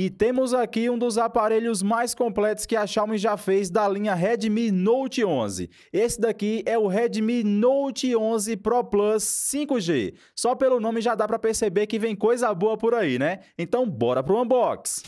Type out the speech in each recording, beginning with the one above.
E temos aqui um dos aparelhos mais completos que a Xiaomi já fez da linha Redmi Note 11. Esse daqui é o Redmi Note 11 Pro Plus 5G. Só pelo nome já dá para perceber que vem coisa boa por aí, né? Então bora pro unboxing.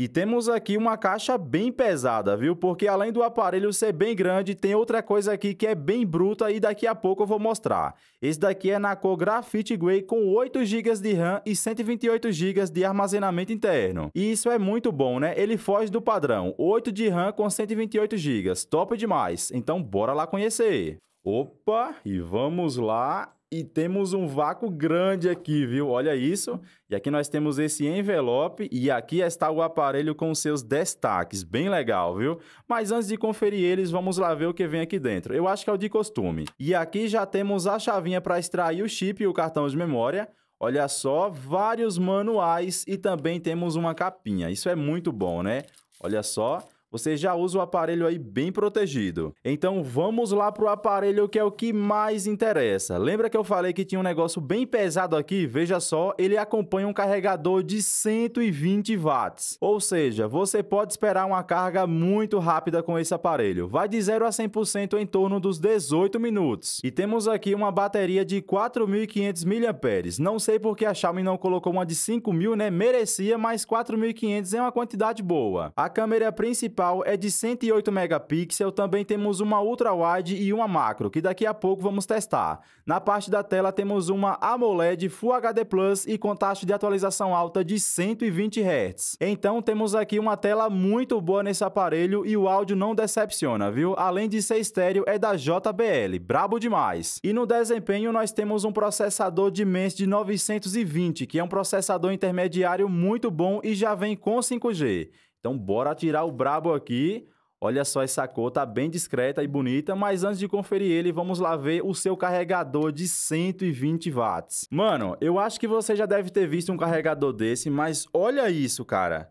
E temos aqui uma caixa bem pesada, viu? Porque além do aparelho ser bem grande, tem outra coisa aqui que é bem bruta e daqui a pouco eu vou mostrar. Esse daqui é na cor Graphite Grey com 8 GB de RAM e 128 GB de armazenamento interno. E isso é muito bom, né? Ele foge do padrão, 8 de RAM com 128 GB, top demais. Então bora lá conhecer. Opa, e vamos lá e temos um vácuo grande aqui, viu? Olha isso. E aqui nós temos esse envelope e aqui está o aparelho com seus destaques. Bem legal, viu? Mas antes de conferir eles, vamos lá ver o que vem aqui dentro. Eu acho que é o de costume. E aqui já temos a chavinha para extrair o chip e o cartão de memória. Olha só, vários manuais e também temos uma capinha. Isso é muito bom, né? Olha só você já usa o aparelho aí bem protegido. Então vamos lá para o aparelho que é o que mais interessa. Lembra que eu falei que tinha um negócio bem pesado aqui? Veja só, ele acompanha um carregador de 120 watts. Ou seja, você pode esperar uma carga muito rápida com esse aparelho. Vai de 0 a 100% em torno dos 18 minutos. E temos aqui uma bateria de 4.500 mAh. Não sei porque a Xiaomi não colocou uma de 5.000, né? Merecia, mas 4.500 é uma quantidade boa. A câmera principal principal é de 108 megapixels, também temos uma ultra-wide e uma macro, que daqui a pouco vamos testar. Na parte da tela temos uma AMOLED Full HD Plus e com taxa de atualização alta de 120 Hz. Então temos aqui uma tela muito boa nesse aparelho e o áudio não decepciona, viu? Além de ser estéreo, é da JBL, brabo demais. E no desempenho nós temos um processador de mens de 920, que é um processador intermediário muito bom e já vem com 5G. Então, bora tirar o brabo aqui. Olha só essa cor, tá bem discreta e bonita, mas antes de conferir ele, vamos lá ver o seu carregador de 120 watts. Mano, eu acho que você já deve ter visto um carregador desse, mas olha isso, cara.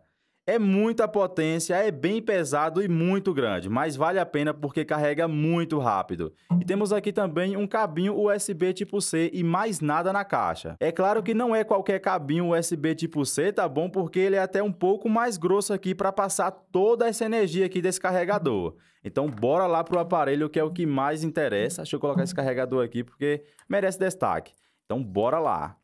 É muita potência, é bem pesado e muito grande, mas vale a pena porque carrega muito rápido. E temos aqui também um cabinho USB tipo C e mais nada na caixa. É claro que não é qualquer cabinho USB tipo C, tá bom? Porque ele é até um pouco mais grosso aqui para passar toda essa energia aqui desse carregador. Então bora lá pro aparelho que é o que mais interessa. Deixa eu colocar esse carregador aqui porque merece destaque. Então bora lá.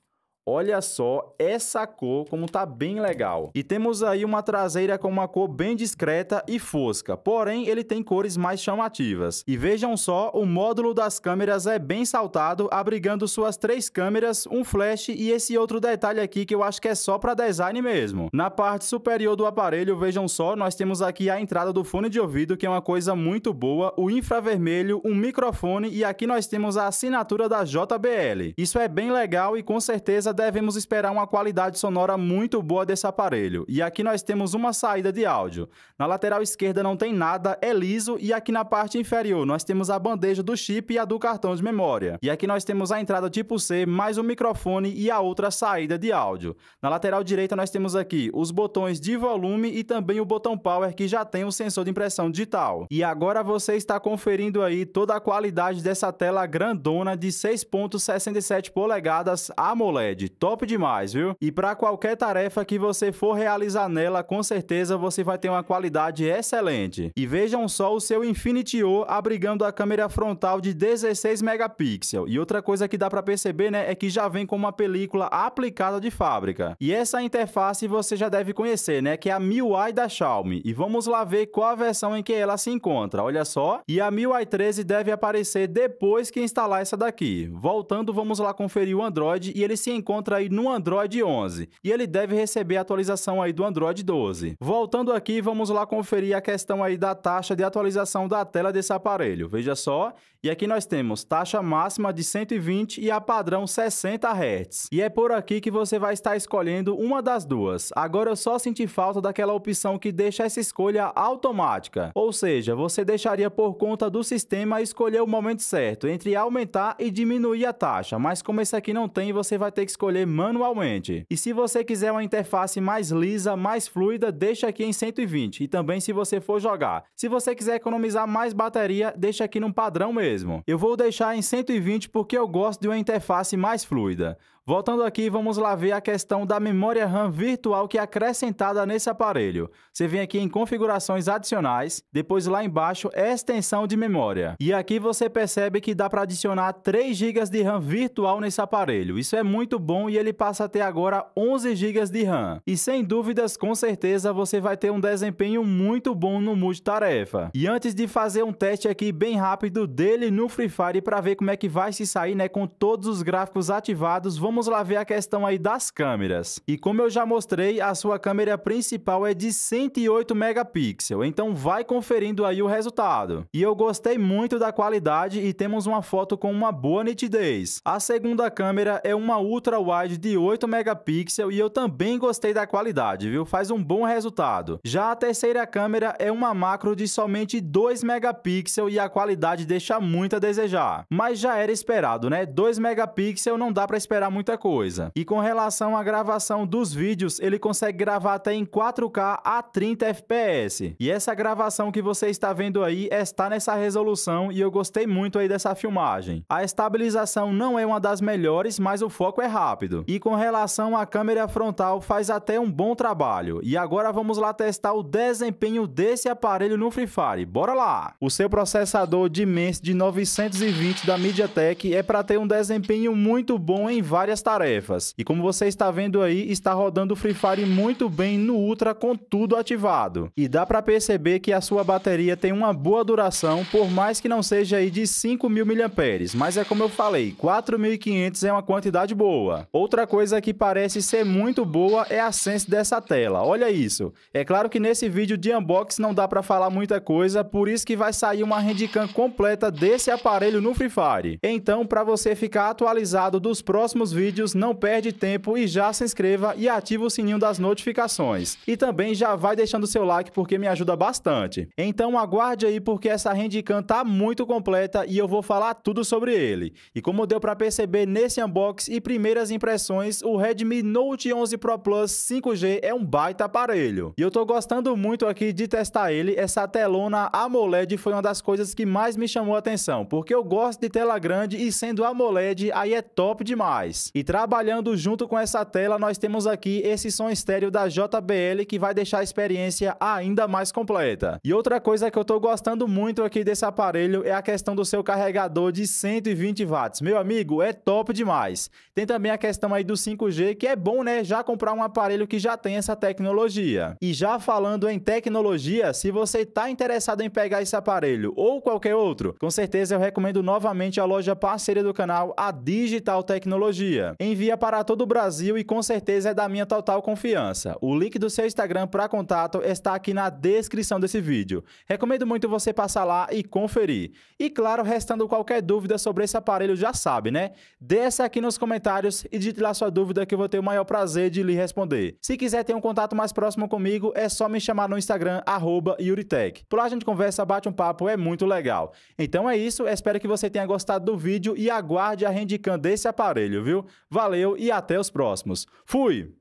Olha só essa cor como tá bem legal. E temos aí uma traseira com uma cor bem discreta e fosca, porém ele tem cores mais chamativas. E vejam só, o módulo das câmeras é bem saltado, abrigando suas três câmeras, um flash e esse outro detalhe aqui que eu acho que é só para design mesmo. Na parte superior do aparelho, vejam só, nós temos aqui a entrada do fone de ouvido, que é uma coisa muito boa, o infravermelho, um microfone e aqui nós temos a assinatura da JBL. Isso é bem legal e com certeza devemos esperar uma qualidade sonora muito boa desse aparelho. E aqui nós temos uma saída de áudio. Na lateral esquerda não tem nada, é liso, e aqui na parte inferior nós temos a bandeja do chip e a do cartão de memória. E aqui nós temos a entrada tipo C, mais um microfone e a outra saída de áudio. Na lateral direita nós temos aqui os botões de volume e também o botão power que já tem o um sensor de impressão digital. E agora você está conferindo aí toda a qualidade dessa tela grandona de 6.67 polegadas AMOLED. Top demais, viu? E para qualquer tarefa que você for realizar nela, com certeza você vai ter uma qualidade excelente. E vejam só o seu Infinity O abrigando a câmera frontal de 16 megapixels. E outra coisa que dá para perceber, né, é que já vem com uma película aplicada de fábrica. E essa interface você já deve conhecer, né, que é a MIUI da Xiaomi. E vamos lá ver qual a versão em que ela se encontra, olha só. E a MIUI 13 deve aparecer depois que instalar essa daqui. Voltando, vamos lá conferir o Android e ele se encontra encontra aí no Android 11 e ele deve receber a atualização aí do Android 12. Voltando aqui, vamos lá conferir a questão aí da taxa de atualização da tela desse aparelho. Veja só, e aqui nós temos taxa máxima de 120 e a padrão 60 Hz. E é por aqui que você vai estar escolhendo uma das duas. Agora eu só senti falta daquela opção que deixa essa escolha automática, ou seja, você deixaria por conta do sistema escolher o momento certo entre aumentar e diminuir a taxa, mas como esse aqui não tem, você vai ter que escolher escolher manualmente. E se você quiser uma interface mais lisa, mais fluida, deixa aqui em 120 e também se você for jogar. Se você quiser economizar mais bateria, deixa aqui no padrão mesmo. Eu vou deixar em 120 porque eu gosto de uma interface mais fluida. Voltando aqui, vamos lá ver a questão da memória RAM virtual que é acrescentada nesse aparelho. Você vem aqui em configurações adicionais, depois lá embaixo é extensão de memória. E aqui você percebe que dá para adicionar 3 GB de RAM virtual nesse aparelho. Isso é muito bom e ele passa a ter agora 11 GB de RAM. E sem dúvidas, com certeza, você vai ter um desempenho muito bom no multitarefa. E antes de fazer um teste aqui bem rápido dele no Free Fire para ver como é que vai se sair né, com todos os gráficos ativados, vamos Vamos lá ver a questão aí das câmeras. E como eu já mostrei, a sua câmera principal é de 108 megapixels, então vai conferindo aí o resultado. E eu gostei muito da qualidade e temos uma foto com uma boa nitidez. A segunda câmera é uma ultra wide de 8 megapixels e eu também gostei da qualidade, viu? Faz um bom resultado. Já a terceira câmera é uma macro de somente 2 megapixels e a qualidade deixa muito a desejar. Mas já era esperado, né? 2 megapixels não dá para esperar muito muita coisa. E com relação à gravação dos vídeos, ele consegue gravar até em 4K a 30 FPS. E essa gravação que você está vendo aí está nessa resolução e eu gostei muito aí dessa filmagem. A estabilização não é uma das melhores, mas o foco é rápido. E com relação à câmera frontal, faz até um bom trabalho. E agora vamos lá testar o desempenho desse aparelho no Free Fire. Bora lá! O seu processador Dimensity 920 da MediaTek é para ter um desempenho muito bom em várias várias tarefas. E como você está vendo aí, está rodando o Free Fire muito bem no Ultra com tudo ativado. E dá para perceber que a sua bateria tem uma boa duração, por mais que não seja aí de 5.000 mAh, mas é como eu falei, 4.500 é uma quantidade boa. Outra coisa que parece ser muito boa é a sense dessa tela, olha isso. É claro que nesse vídeo de unboxing não dá para falar muita coisa, por isso que vai sair uma handicam completa desse aparelho no Free Fire. Então, para você ficar atualizado dos próximos vídeos, vídeos, não perde tempo e já se inscreva e ative o sininho das notificações. E também já vai deixando seu like porque me ajuda bastante. Então aguarde aí porque essa Handicam tá muito completa e eu vou falar tudo sobre ele. E como deu para perceber nesse unbox e primeiras impressões, o Redmi Note 11 Pro Plus 5G é um baita aparelho. E eu tô gostando muito aqui de testar ele, essa telona AMOLED foi uma das coisas que mais me chamou a atenção, porque eu gosto de tela grande e sendo AMOLED aí é top demais. E trabalhando junto com essa tela, nós temos aqui esse som estéreo da JBL que vai deixar a experiência ainda mais completa. E outra coisa que eu estou gostando muito aqui desse aparelho é a questão do seu carregador de 120 watts. Meu amigo, é top demais. Tem também a questão aí do 5G, que é bom, né, já comprar um aparelho que já tem essa tecnologia. E já falando em tecnologia, se você está interessado em pegar esse aparelho ou qualquer outro, com certeza eu recomendo novamente a loja parceira do canal, a Digital Tecnologia envia. Envia para todo o Brasil e com certeza é da minha total confiança. O link do seu Instagram para contato está aqui na descrição desse vídeo. Recomendo muito você passar lá e conferir. E claro, restando qualquer dúvida sobre esse aparelho, já sabe, né? Desça aqui nos comentários e digite lá sua dúvida que eu vou ter o maior prazer de lhe responder. Se quiser ter um contato mais próximo comigo, é só me chamar no Instagram, arroba Yuritech. Por lá a gente conversa, bate um papo, é muito legal. Então é isso, espero que você tenha gostado do vídeo e aguarde a Rendicam desse aparelho, viu? Valeu e até os próximos. Fui!